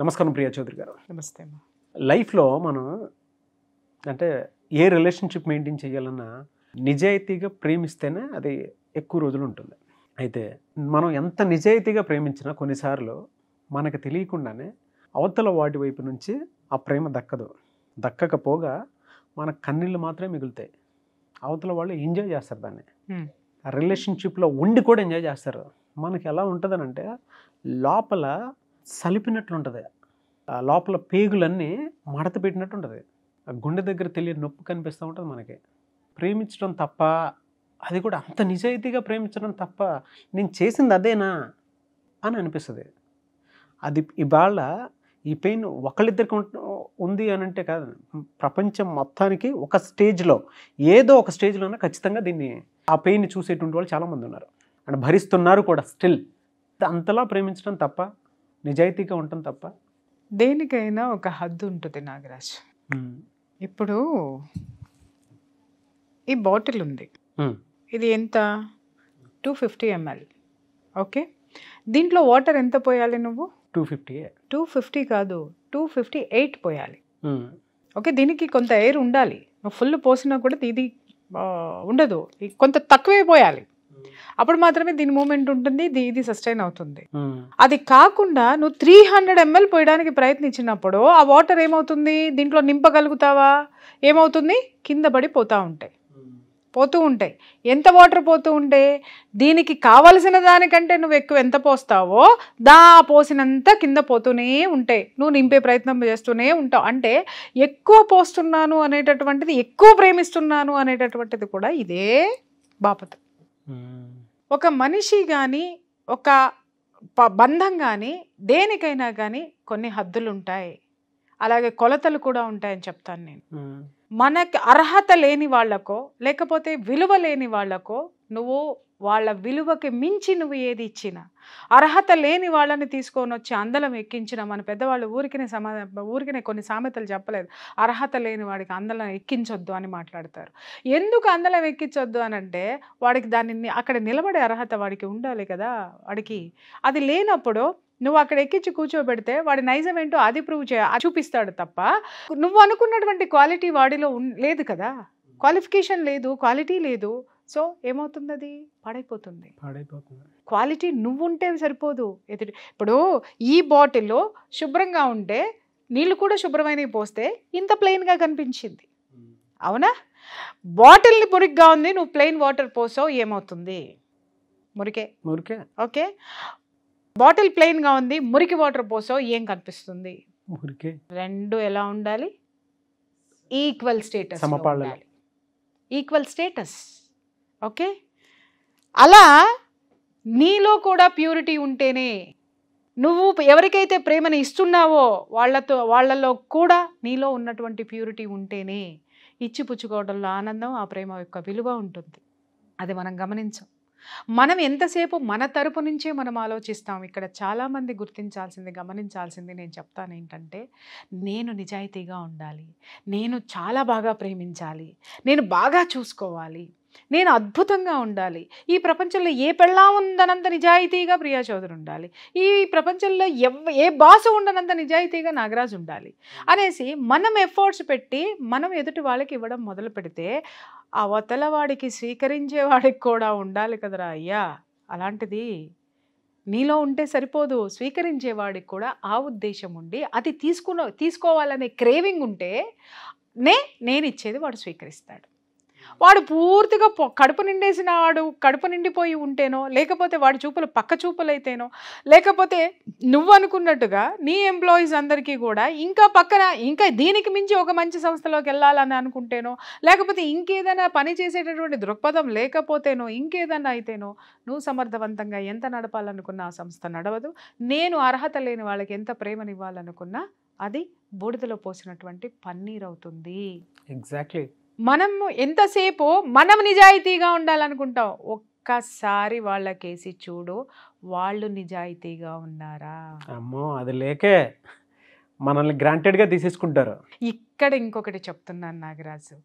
నమస్కారం ప్రియా చౌదరి గారు నమస్తే లైఫ్లో మనం అంటే ఏ రిలేషన్షిప్ మెయింటైన్ చేయాలన్నా నిజాయితీగా ప్రేమిస్తేనే అది ఎక్కువ రోజులు ఉంటుంది అయితే మనం ఎంత నిజాయితీగా ప్రేమించినా కొన్నిసార్లు మనకు తెలియకుండానే అవతల వాటి వైపు నుంచి ఆ ప్రేమ దక్కదు దక్కకపోగా మన కన్నీళ్ళు మాత్రమే మిగులుతాయి అవతల వాళ్ళు ఎంజాయ్ చేస్తారు దాన్ని ఆ రిలేషన్షిప్లో ఉండి కూడా ఎంజాయ్ చేస్తారు మనకి ఎలా ఉంటుందనంటే లోపల సలిపినట్లుంటుంది లోపల పేగులన్నీ మడత పెట్టినట్టు ఆ గుండె దగ్గర తెలియని నొప్పి కనిపిస్తూ ఉంటుంది మనకి ప్రేమించడం తప్ప అది కూడా అంత నిజాయితీగా ప్రేమించడం తప్ప నేను చేసింది అదేనా అని అనిపిస్తుంది అది ఇవాళ ఈ పెయిన్ ఒకళ్ళిద్దరికి ఉంది అని అంటే కాదు ప్రపంచం మొత్తానికి ఒక స్టేజ్లో ఏదో ఒక స్టేజ్లోనే ఖచ్చితంగా దీన్ని ఆ పెయిన్ చూసేటువంటి వాళ్ళు చాలామంది ఉన్నారు అండ్ భరిస్తున్నారు కూడా స్టిల్ అంతలా ప్రేమించడం తప్ప నిజాయితీగా ఉంటాం తప్ప దేనికైనా ఒక హద్దు ఉంటుంది నాగరాజ్ ఇప్పుడు ఈ బాటిల్ ఉంది ఇది ఎంత టూ ఫిఫ్టీ ఎంఎల్ ఓకే దీంట్లో వాటర్ ఎంత పోయాలి నువ్వు టూ ఫిఫ్టీ టూ ఫిఫ్టీ కాదు టూ ఫిఫ్టీ ఎయిట్ పోయాలి ఓకే దీనికి కొంత ఎయిర్ ఉండాలి నువ్వు ఫుల్ పోసినా కూడా ఇది ఉండదు కొంత తక్కువే పోయాలి అప్పుడు మాత్రమే దీని మూమెంట్ ఉంటుంది ఇది సస్టైన్ అవుతుంది అది కాకుండా నువ్వు త్రీ హండ్రెడ్ ఎంఎల్ పోయడానికి ప్రయత్నించినప్పుడు ఆ వాటర్ ఏమవుతుంది దీంట్లో నింపగలుగుతావా ఏమవుతుంది కింద పడి పోతూ ఉంటాయి పోతూ ఉంటాయి ఎంత వాటర్ పోతూ ఉంటే దీనికి కావలసిన దానికంటే నువ్వు ఎక్కువ ఎంత పోస్తావో దా పోసినంత కింద పోతూనే ఉంటాయి నువ్వు నింపే ప్రయత్నం చేస్తూనే ఉంటావు అంటే ఎక్కువ పోస్తున్నాను అనేటటువంటిది ఎక్కువ ప్రేమిస్తున్నాను అనేటటువంటిది కూడా ఇదే బాపత్ ఒక మనిషి కానీ ఒక బంధం కానీ దేనికైనా కానీ కొన్ని హద్దులు ఉంటాయి అలాగే కొలతలు కూడా ఉంటాయని చెప్తాను నేను మనకి అర్హత లేని వాళ్ళకో లేకపోతే విలువ లేని వాళ్ళకో నువ్వు వాళ్ళ విలువకి మించి నువ్వు ఏది ఇచ్చినా అర్హత లేని వాళ్ళని తీసుకొని వచ్చి అందలం ఎక్కించిన మన పెద్దవాళ్ళు ఊరికినే సమా ఊరికినే కొన్ని సామెతలు చెప్పలేదు అర్హత లేని వాడికి అందలం ఎక్కించొద్దు అని మాట్లాడతారు ఎందుకు అందలం ఎక్కించొద్దు అని అంటే వాడికి దానిని అక్కడ నిలబడే అర్హత వాడికి ఉండాలి కదా వాడికి అది లేనప్పుడు నువ్వు అక్కడ ఎక్కించి కూర్చోబెడితే వాడి నైజం ఏంటో అది ప్రూవ్ చే చూపిస్తాడు తప్ప నువ్వు అనుకున్నటువంటి క్వాలిటీ వాడిలో లేదు కదా క్వాలిఫికేషన్ లేదు క్వాలిటీ లేదు సో ఏమవుతుంది అది పాడైపోతుంది పాడైపోతుంది క్వాలిటీ నువ్వుంటే సరిపోదు ఎదుటి ఇప్పుడు ఈ బాటిల్లో శుభ్రంగా ఉంటే నీళ్ళు కూడా శుభ్రమైనవి పోస్తే ఇంత ప్లెయిన్గా కనిపించింది అవునా బాటిల్ని మురిగ్గా ఉంది నువ్వు ప్లెయిన్ వాటర్ పోసావు ఏమవుతుంది మురికే మురికే ఓకే బాటిల్ ప్లెయిన్ గా ఉంది మురికి వాటర్ పోసో ఏం కనిపిస్తుంది మురికి రెండు ఎలా ఉండాలి ఈక్వల్ స్టేటస్ ఉండాలి ఈక్వల్ స్టేటస్ ఓకే అలా నీలో కూడా ప్యూరిటీ ఉంటేనే నువ్వు ఎవరికైతే ప్రేమను ఇస్తున్నావో వాళ్ళతో వాళ్లలో కూడా నీలో ఉన్నటువంటి ప్యూరిటీ ఉంటేనే ఇచ్చిపుచ్చుకోవడంలో ఆనందం ఆ ప్రేమ యొక్క విలువ ఉంటుంది అది మనం గమనించాం మనం ఎంతసేపు మన తరపు నుంచే మనం ఆలోచిస్తాం ఇక్కడ చాలామంది గుర్తించాల్సింది గమనించాల్సింది నేను చెప్తాను ఏంటంటే నేను నిజాయితీగా ఉండాలి నేను చాలా బాగా ప్రేమించాలి నేను బాగా చూసుకోవాలి నేను అద్భుతంగా ఉండాలి ఈ ప్రపంచంలో ఏ పెళ్ళా ఉందనంత నిజాయితీగా ప్రియా చౌదరి ఉండాలి ఈ ప్రపంచంలో ఎవ్ ఏ బాస ఉండనంత నిజాయితీగా నాగరాజ్ ఉండాలి అనేసి మనం ఎఫర్ట్స్ పెట్టి మనం ఎదుటి వాళ్ళకి ఇవ్వడం మొదలు పెడితే అవతల వాడికి స్వీకరించేవాడికి కూడా ఉండాలి కదరా అయ్యా అలాంటిది నీలో ఉంటే సరిపోదు స్వీకరించేవాడికి కూడా ఆ ఉద్దేశం ఉండి అది తీసుకున్న తీసుకోవాలనే క్రేవింగ్ ఉంటే నే నేను ఇచ్చేది వాడు స్వీకరిస్తాడు వాడు పూర్తిగా కడుపు నిండేసిన వాడు కడుపు నిండిపోయి ఉంటేనో లేకపోతే వాడి చూపులు పక్క చూపులైతేనో లేకపోతే నువ్వు అనుకున్నట్టుగా నీ ఎంప్లాయీస్ అందరికీ కూడా ఇంకా పక్కన ఇంకా దీనికి మించి ఒక మంచి సంస్థలోకి వెళ్ళాలని అనుకుంటేనో లేకపోతే ఇంకేదైనా పని చేసేటటువంటి దృక్పథం లేకపోతేనో ఇంకేదైనా అయితేనో నువ్వు సమర్థవంతంగా ఎంత నడపాలనుకున్న ఆ సంస్థ నడవదు నేను అర్హత లేని వాళ్ళకి ఎంత ప్రేమనివ్వాలనుకున్నా అది బూడిదలో పోసినటువంటి పన్నీర్ అవుతుంది ఎగ్జాక్ట్లీ మనము ఎంతసేపు మనం నిజాయితీగా ఉండాలనుకుంటాం ఒక్కసారి వాళ్ళకేసి చూడు వాళ్ళు నిజాయితీగా ఉన్నారా అమ్మో అది లేకే మనల్ని గ్రాంటెడ్గా తీసేసుకుంటారు ఇక్కడ ఇంకొకటి చెప్తున్నాను నాగరాజు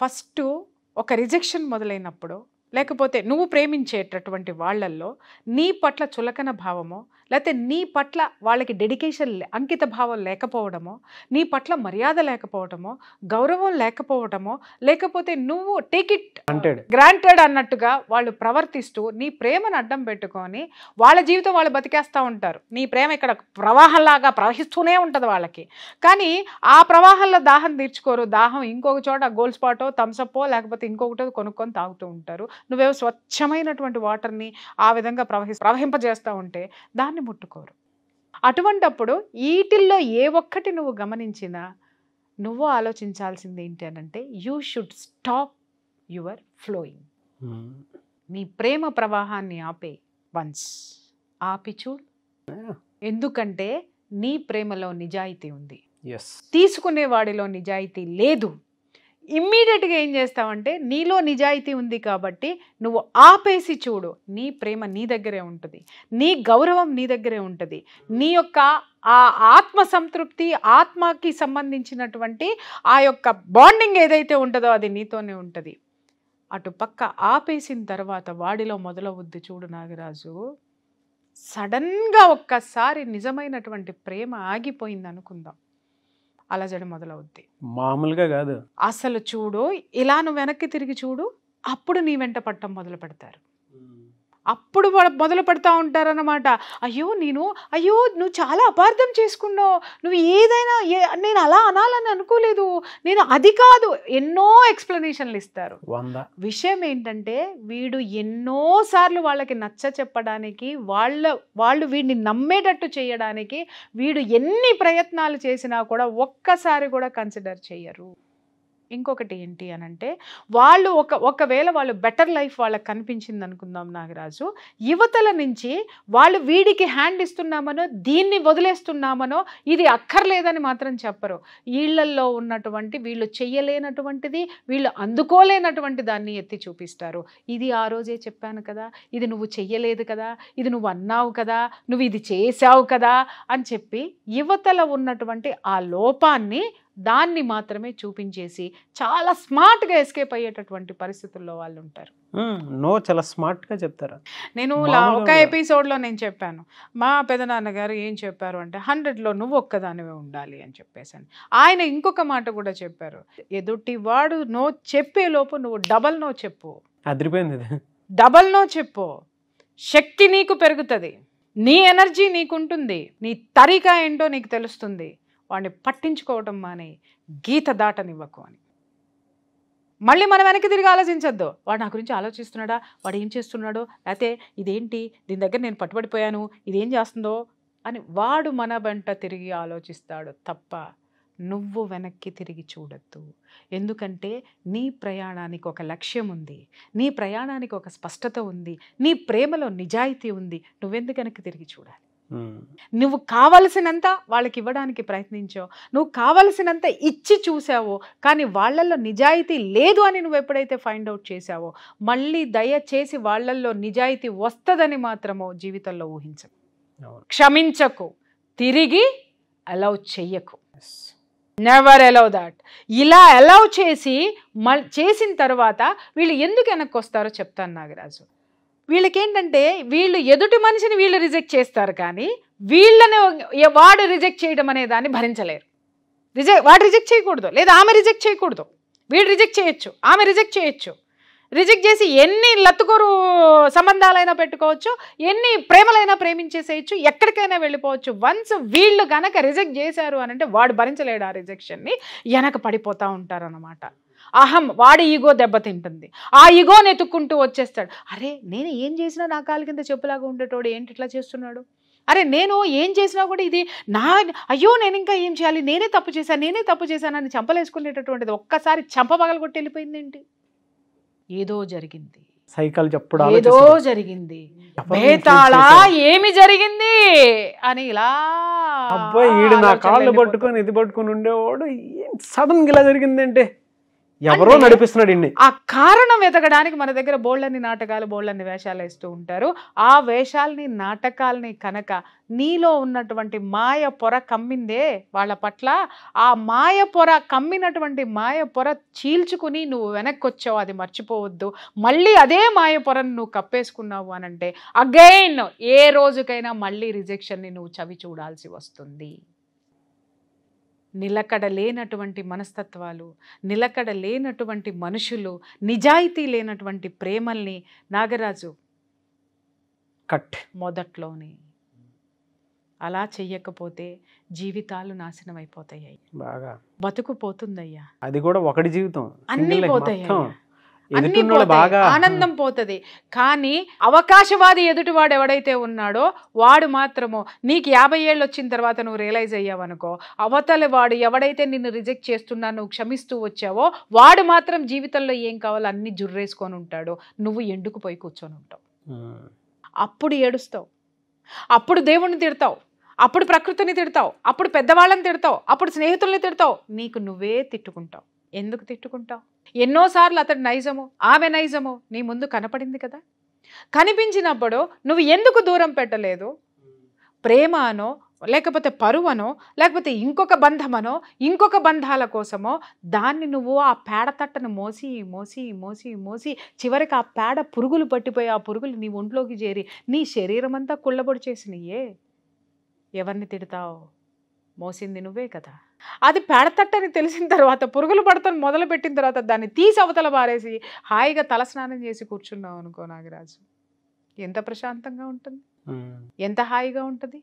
ఫస్ట్ ఒక రిజెక్షన్ మొదలైనప్పుడు లేకపోతే నువ్వు ప్రేమించేటటువంటి వాళ్ళల్లో నీ పట్ల చులకన భావమో లేకపోతే నీ పట్ల వాళ్ళకి డెడికేషన్ అంకిత భావం లేకపోవడమో నీ పట్ల మర్యాద లేకపోవడమో గౌరవం లేకపోవడమో లేకపోతే నువ్వు టేక్ ఇట్ గ్రాంటెడ్ అన్నట్టుగా వాళ్ళు ప్రవర్తిస్తూ నీ ప్రేమను అడ్డం పెట్టుకొని వాళ్ళ జీవితం వాళ్ళు బతికేస్తూ ఉంటారు నీ ప్రేమ ఇక్కడ ప్రవాహంలాగా ప్రవహిస్తూనే ఉంటుంది వాళ్ళకి కానీ ఆ ప్రవాహంలో దాహం తీర్చుకోరు దాహం ఇంకొక చోట గోల్డ్ స్పాటో థమ్సప్పో లేకపోతే ఇంకొకటో కొనుక్కొని తాగుతూ ఉంటారు నువ్వేవో స్వచ్ఛమైనటువంటి వాటర్ని ఆ విధంగా ప్రవహి ప్రవహింపజేస్తూ ఉంటే దాని దాన్ని ముట్టుకోరు అటువంటప్పుడు వీటిల్లో ఏ ఒక్కటి నువ్వు గమనించినా నువ్వు ఆలోచించాల్సింది ఏంటి అంటే you should stop your flowing నీ ప్రేమ ప్రవాహాన్ని ఆపే వన్స్ ఆపి చూడు ఎందుకంటే నీ ప్రేమలో నిజాయితీ ఉంది తీసుకునే వాడిలో నిజాయితీ లేదు ఇమ్మీడియట్గా ఏం చేస్తావంటే నీలో నిజాయితీ ఉంది కాబట్టి నువ్వు ఆపేసి చూడు నీ ప్రేమ నీ దగ్గరే ఉంటుంది నీ గౌరవం నీ దగ్గరే ఉంటుంది నీ యొక్క ఆ ఆత్మ సంతృప్తి ఆత్మకి సంబంధించినటువంటి ఆ యొక్క బాండింగ్ ఏదైతే ఉంటుందో అది నీతోనే ఉంటుంది అటు పక్క ఆపేసిన తర్వాత వాడిలో మొదలవుద్ది చూడు నాగరాజు సడన్గా ఒక్కసారి నిజమైనటువంటి ప్రేమ ఆగిపోయింది అనుకుందాం అలజడి మొదలవుద్ది మామూలుగా కాదు అసలు చూడు ఇలా నువ్వు వెనక్కి తిరిగి చూడు అప్పుడు నీ వెంట పట్టం మొదలు పెడతారు అప్పుడు మొదలు పెడతా ఉంటారన్నమాట అయ్యో నేను అయ్యో నువ్వు చాలా అపార్థం చేసుకున్నావు నువ్వు ఏదైనా నేను అలా అనాలని అనుకోలేదు నేను అది కాదు ఎన్నో ఎక్స్ప్లెనేషన్లు ఇస్తారు విషయం ఏంటంటే వీడు ఎన్నోసార్లు వాళ్ళకి నచ్చ చెప్పడానికి వాళ్ళ వాళ్ళు వీడిని నమ్మేటట్టు చేయడానికి వీడు ఎన్ని ప్రయత్నాలు చేసినా కూడా ఒక్కసారి కూడా కన్సిడర్ చేయరు ఇంకొకటి ఏంటి అని అంటే వాళ్ళు ఒక ఒకవేళ వాళ్ళు బెటర్ లైఫ్ వాళ్ళకి కనిపించింది అనుకుందాం నాగరాజు యువతల నుంచి వాళ్ళు వీడికి హ్యాండ్ ఇస్తున్నామనో దీన్ని వదిలేస్తున్నామనో ఇది అక్కర్లేదని మాత్రం చెప్పరు వీళ్ళల్లో ఉన్నటువంటి వీళ్ళు చెయ్యలేనటువంటిది వీళ్ళు అందుకోలేనటువంటి దాన్ని ఎత్తి చూపిస్తారు ఇది ఆ రోజే చెప్పాను కదా ఇది నువ్వు చెయ్యలేదు కదా ఇది నువ్వు అన్నావు కదా నువ్వు ఇది చేసావు కదా అని చెప్పి యువతల ఉన్నటువంటి ఆ లోపాన్ని దాన్ని మాత్రమే చూపించేసి చాలా స్మార్ట్గా ఎస్కేప్ అయ్యేటటువంటి పరిస్థితుల్లో వాళ్ళు ఉంటారు నో చాలా స్మార్ట్గా చెప్తారా నేను ఒక ఎపిసోడ్లో నేను చెప్పాను మా పెదనాన్నగారు ఏం చెప్పారు అంటే హండ్రెడ్లో నువ్వు ఒక్కదానివే ఉండాలి అని చెప్పేసాను ఆయన ఇంకొక మాట కూడా చెప్పారు ఎదుటి వాడు నో చెప్పే లోపు నువ్వు డబల్ నో చెప్పు అదిరిపోయింది డబల్ నో చెప్పు శక్తి నీకు పెరుగుతుంది నీ ఎనర్జీ నీకుంటుంది నీ తరిక ఏంటో నీకు తెలుస్తుంది వాడిని పట్టించుకోవటం మానే గీత దాటనివ్వకు అని మళ్ళీ మనం వెనక్కి తిరిగి ఆలోచించొద్దు వాడు నా గురించి ఆలోచిస్తున్నాడా వాడు ఏం చేస్తున్నాడో లేకపోతే ఇదేంటి దీని దగ్గర నేను పట్టుబడిపోయాను ఇదేం చేస్తుందో అని వాడు మన వెంట తిరిగి ఆలోచిస్తాడు తప్ప నువ్వు వెనక్కి తిరిగి చూడొద్దు ఎందుకంటే నీ ప్రయాణానికి ఒక లక్ష్యం ఉంది నీ ప్రయాణానికి ఒక స్పష్టత ఉంది నీ ప్రేమలో నిజాయితీ ఉంది నువ్వెందుకు వెనక్కి తిరిగి చూడాలి Hmm. నువ్వు కావలసినంత వాళ్ళకి ఇవ్వడానికి ప్రయత్నించావు నువ్వు కావలసినంత ఇచ్చి చూసావు కానీ వాళ్ళల్లో నిజాయితీ లేదు అని నువ్వు ఎప్పుడైతే ఫైండ్ అవుట్ చేసావో మళ్ళీ దయచేసి వాళ్ళల్లో నిజాయితీ వస్తుందని మాత్రమో జీవితంలో ఊహించ క్షమించకు తిరిగి అలౌ చెయ్యకు నెవర్ అలౌ దాట్ ఇలా అలౌ చేసి చేసిన తర్వాత వీళ్ళు ఎందుకు వెనక్కి వస్తారో చెప్తాను నాగరాజు వీళ్ళకేంటంటే వీళ్ళు ఎదుటి మనిషిని వీళ్ళు రిజెక్ట్ చేస్తారు కానీ వీళ్ళని వాడు రిజెక్ట్ చేయడం అనే దాన్ని భరించలేరు రిజెక్ట్ వాడు రిజెక్ట్ చేయకూడదు లేదా ఆమె రిజెక్ట్ చేయకూడదు వీడు రిజెక్ట్ చేయొచ్చు ఆమె రిజెక్ట్ చేయొచ్చు రిజెక్ట్ చేసి ఎన్ని లత్తుకూరు సంబంధాలైనా పెట్టుకోవచ్చు ఎన్ని ప్రేమలైనా ప్రేమించేసేయచ్చు ఎక్కడికైనా వెళ్ళిపోవచ్చు వన్స్ వీళ్ళు కనుక రిజెక్ట్ చేశారు అని అంటే వాడు భరించలేడు ఆ రిజెక్షన్ని వెనక పడిపోతూ ఉంటారు అన్నమాట అహం వాడి ఈగో దెబ్బతింటుంది ఆ ఈగోని ఎతుక్కుంటూ వచ్చేస్తాడు అరే నేను ఏం చేసినా నా కాలు కింద చెప్పులాగా ఉండేటోడు ఏంటి ఇట్లా చేస్తున్నాడు అరే నేను ఏం చేసినా కూడా ఇది నా అయ్యో నేను ఇంకా ఏం చేయాలి నేనే తప్పు చేశాను నేనే తప్పు చేశాను అని చంపలేసుకునేటటువంటిది ఒక్కసారి పగల కొట్టి వెళ్ళిపోయింది ఏంటి ఏదో జరిగింది సైకిల్ చెప్పుడు ఏదో జరిగింది బేతాళా ఏమి జరిగింది అని ఇలా అబ్బాయి ఈడు నా కాళ్ళు పట్టుకొని ఇది పట్టుకొని ఉండేవాడు సడన్ గా ఇలా జరిగింది అంటే ఎవరో నడిపిస్తున్నాడు ఇన్ని ఆ కారణం వెతకడానికి మన దగ్గర బోళ్ళని నాటకాలు బోళ్ళని వేషాలు వేస్తూ ఉంటారు ఆ వేషాలని నాటకాలని కనుక నీలో ఉన్నటువంటి మాయ పొర కమ్మిందే వాళ్ళ పట్ల ఆ మాయ పొర కమ్మినటువంటి మాయ పొర చీల్చుకుని నువ్వు వెనక్కి వచ్చావు అది మర్చిపోవద్దు మళ్ళీ అదే మాయ పొరను నువ్వు కప్పేసుకున్నావు అనంటే అగైన్ ఏ రోజుకైనా మళ్ళీ రిజెక్షన్ని నువ్వు చవి చూడాల్సి వస్తుంది నిలకడ లేనటువంటి మనస్తత్వాలు నిలకడ లేనటువంటి మనుషులు నిజాయితీ లేనటువంటి ప్రేమల్ని నాగరాజు కట్ మొదట్లోనే అలా చెయ్యకపోతే జీవితాలు నాశనం అయిపోతాయి బాగా బతుకు పోతుందయ్యా అది కూడా ఒకటి జీవితం అన్ని పోతాయి అన్ని బాగా ఆనందం పోతుంది కానీ అవకాశవాది ఎదుటివాడు ఎవడైతే ఉన్నాడో వాడు మాత్రము నీకు యాభై ఏళ్ళు వచ్చిన తర్వాత నువ్వు రియలైజ్ అయ్యావనుకో అవతలి వాడు ఎవడైతే నిన్ను రిజెక్ట్ చేస్తున్నా నువ్వు క్షమిస్తూ వచ్చావో వాడు మాత్రం జీవితంలో ఏం కావాలో అన్ని జుర్రేసుకొని ఉంటాడు నువ్వు ఎండుకు పోయి కూర్చొని ఉంటావు అప్పుడు ఏడుస్తావు అప్పుడు దేవుణ్ణి తిడతావు అప్పుడు ప్రకృతిని తిడతావు అప్పుడు పెద్దవాళ్ళని తిడతావు అప్పుడు స్నేహితుల్ని తిడతావు నీకు నువ్వే తిట్టుకుంటావు ఎందుకు తిట్టుకుంటావు ఎన్నోసార్లు అతడు నైజము ఆమె నైజము నీ ముందు కనపడింది కదా కనిపించినప్పుడు నువ్వు ఎందుకు దూరం పెట్టలేదు ప్రేమ లేకపోతే పరువనో లేకపోతే ఇంకొక బంధమనో ఇంకొక బంధాల కోసమో దాన్ని నువ్వు ఆ పేడ తట్టను మోసి మోసి మోసి మోసి చివరికి ఆ పేడ పురుగులు పట్టిపోయి ఆ పురుగులు నీ ఒంట్లోకి చేరి నీ శరీరం అంతా కుళ్ళబొడి చేసినయే ఎవరిని తిడతావు మోసింది నువ్వే కదా అది పెడతట్టని తెలిసిన తర్వాత పురుగులు పడతాను మొదలు పెట్టిన తర్వాత దాన్ని తీసి అవతల బారేసి హాయిగా తలస్నానం చేసి కూర్చున్నావు అనుకో నాగరాజు ఎంత ప్రశాంతంగా ఉంటుంది ఎంత హాయిగా ఉంటుంది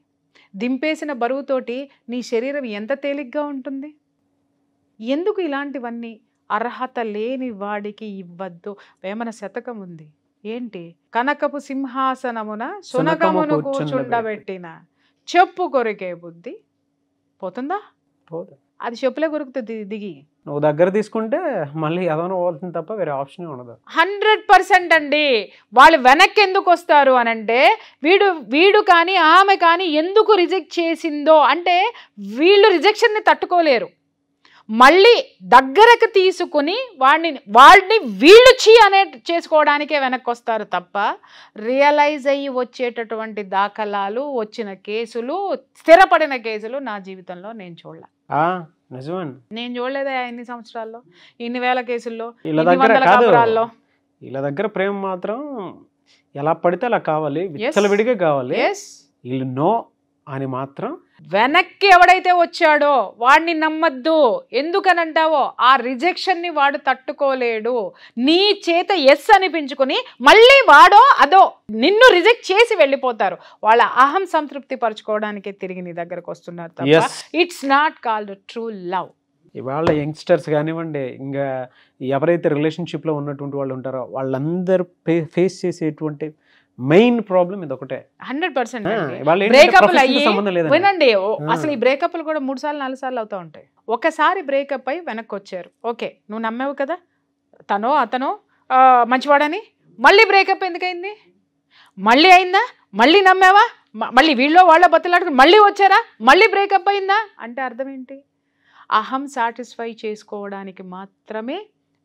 దింపేసిన బరువుతోటి నీ శరీరం ఎంత తేలిగ్గా ఉంటుంది ఎందుకు ఇలాంటివన్నీ అర్హత లేని వాడికి ఇవ్వద్దు వేమన శతకం ఉంది ఏంటి కనకపు సింహాసనమున సునకమును కూర్చుండబెట్టిన చెప్పు కొరికే బుద్ధి పోతుందా పోదు అది చెప్పులే కొరుకుతుంది దిగి నువ్వు దగ్గర తీసుకుంటే మళ్ళీ ఏదైనా పోతుంది తప్ప వేరే ఆప్షన్ ఉండదు హండ్రెడ్ పర్సెంట్ అండి వాళ్ళు వెనక్కి ఎందుకు వస్తారు అని అంటే వీడు వీడు కానీ ఆమె కానీ ఎందుకు రిజెక్ట్ చేసిందో అంటే వీళ్ళు రిజెక్షన్ని తట్టుకోలేరు మళ్ళీ దగ్గరకు తీసుకుని వాడిని వాడిని వీళ్ళు చీ అనే చేసుకోవడానికే వెనక్కి వస్తారు తప్ప రియలైజ్ అయ్యి వచ్చేటటువంటి దాఖలాలు వచ్చిన కేసులు స్థిరపడిన కేసులు నా జీవితంలో నేను చూడలే నిజమేనా నేను చూడలేదా ఎన్ని సంవత్సరాల్లో ఇన్ని వేల కేసుల్లో ఇలా దగ్గర దగ్గర ప్రేమ మాత్రం ఎలా పడితే అలా కావాలి విడిగా కావాలి ఇల్లు నో అని మాత్రం వెనక్కి ఎవడైతే వచ్చాడో వాడిని నమ్మద్దు ఎందుకని అంటావో ఆ రిజెక్షన్ని వాడు తట్టుకోలేడు నీ చేత ఎస్ అనిపించుకుని మళ్ళీ వాడో అదో నిన్ను రిజెక్ట్ చేసి వెళ్ళిపోతారు వాళ్ళ అహం సంతృప్తి పరచుకోవడానికి తిరిగి నీ దగ్గరకు వస్తున్నారు it's not called true love ఇవాళ యంగ్స్టర్స్ కానివ్వండి ఇంకా ఎవరైతే రిలేషన్షిప్లో ఉన్నటువంటి వాళ్ళు ఉంటారో వాళ్ళందరూ ఫేస్ చేసేటువంటి మెయిన్ ప్రాబ్లం ఇది ఒకటే హండ్రెడ్ పర్సెంట్ బ్రేకప్లు వినండి అసలు ఈ బ్రేకప్లు కూడా మూడు సార్లు నాలుగు సార్లు అవుతా ఉంటాయి ఒకసారి బ్రేకప్ అయి వెనక్కి వచ్చారు ఓకే నువ్వు నమ్మేవు కదా తనో అతనో మంచివాడని మళ్ళీ బ్రేకప్ ఎందుకైంది మళ్ళీ అయిందా మళ్ళీ నమ్మావా మళ్ళీ వీళ్ళో వాళ్ళ బతులాడుకుని మళ్ళీ వచ్చారా మళ్ళీ బ్రేకప్ అయిందా అంటే అర్థం ఏంటి అహం సాటిస్ఫై చేసుకోవడానికి మాత్రమే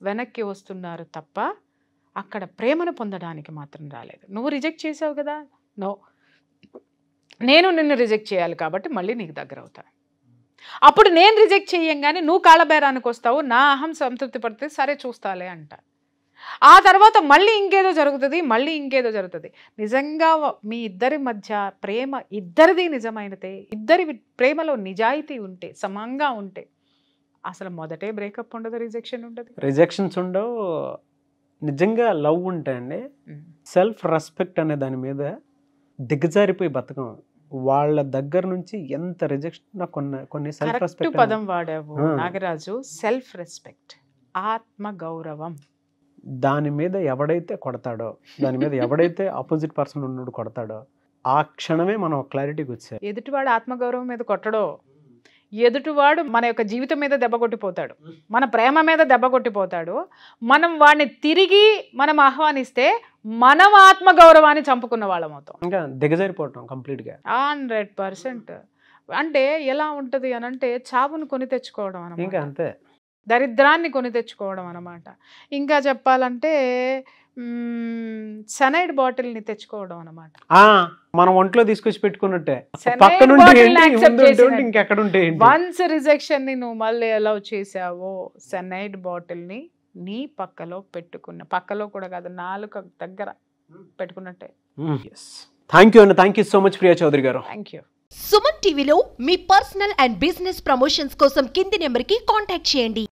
వెనక్కి వస్తున్నారు తప్ప అక్కడ ప్రేమను పొందడానికి మాత్రం రాలేదు నువ్వు రిజెక్ట్ చేసావు కదా నో నేను నిన్ను రిజెక్ట్ చేయాలి కాబట్టి మళ్ళీ నీకు దగ్గర అవుతాను అప్పుడు నేను రిజెక్ట్ చేయంగానే నువ్వు కాలబేరానికి వస్తావు నా అహం సంతృప్తి పడితే సరే చూస్తాలే అంట ఆ తర్వాత మళ్ళీ ఇంకేదో జరుగుతుంది మళ్ళీ ఇంకేదో జరుగుతుంది నిజంగా మీ ఇద్దరి మధ్య ప్రేమ ఇద్దరిది నిజమైనతే ఇద్దరి ప్రేమలో నిజాయితీ ఉంటే సమంగా ఉంటే అసలు మొదటే బ్రేకప్ ఉండదు రిజెక్షన్ ఉండదు రిజెక్షన్స్ ఉండవు నిజంగా లవ్ ఉంటే అండి సెల్ఫ్ రెస్పెక్ట్ అనే దాని మీద దిగజారిపోయి బతకం వాళ్ళ దగ్గర నుంచి ఎంత రిజెక్షన్ కొన్ని కొన్ని సెల్ఫ్ రెస్పెక్ట్ పదం వాడావు నాగరాజు సెల్ఫ్ రెస్పెక్ట్ ఆత్మ గౌరవం దాని మీద ఎవడైతే కొడతాడో దాని మీద ఎవడైతే ఆపోజిట్ పర్సన్ ఉన్నోడు కొడతాడో ఆ క్షణమే మనం క్లారిటీకి వచ్చాయి ఎదుటివాడు ఆత్మగౌరవం మీద కొట్టడో ఎదుటివాడు మన యొక్క జీవితం మీద దెబ్బ కొట్టిపోతాడు మన ప్రేమ మీద దెబ్బ కొట్టిపోతాడు మనం వాడిని తిరిగి మనం ఆహ్వానిస్తే మనం గౌరవాన్ని చంపుకున్న వాళ్ళం అవుతాం ఇంకా దిగజారిపోవటం కంప్లీట్గా హండ్రెడ్ పర్సెంట్ అంటే ఎలా ఉంటుంది అని అంటే చావును కొని తెచ్చుకోవడం అనమాట ఇంకా అంతే దరిద్రాన్ని కొని తెచ్చుకోవడం అనమాట ఇంకా చెప్పాలంటే సెనైడ్ బాటిల్ ని తెచ్చుకోవడం అనమాట మనం ఒంట్లో తీసుకొచ్చి పెట్టుకున్నట్టే ఇంకెక్కడ వన్స్ రిజెక్షన్ ని నువ్వు మళ్ళీ అలౌ చేసావో సెనైడ్ బాటిల్ ని నీ పక్కలో పెట్టుకున్న పక్కలో కూడా కాదు నాలుక దగ్గర పెట్టుకున్నట్టే థ్యాంక్ యూ అండి thank you so much Priya Chowdary గారు థ్యాంక్ యూ సుమన్ టీవీలో మీ పర్సనల్ అండ్ బిజినెస్ ప్రమోషన్స్ కోసం కింది నెంబర్ కి కాంటాక్ట్ చేయండి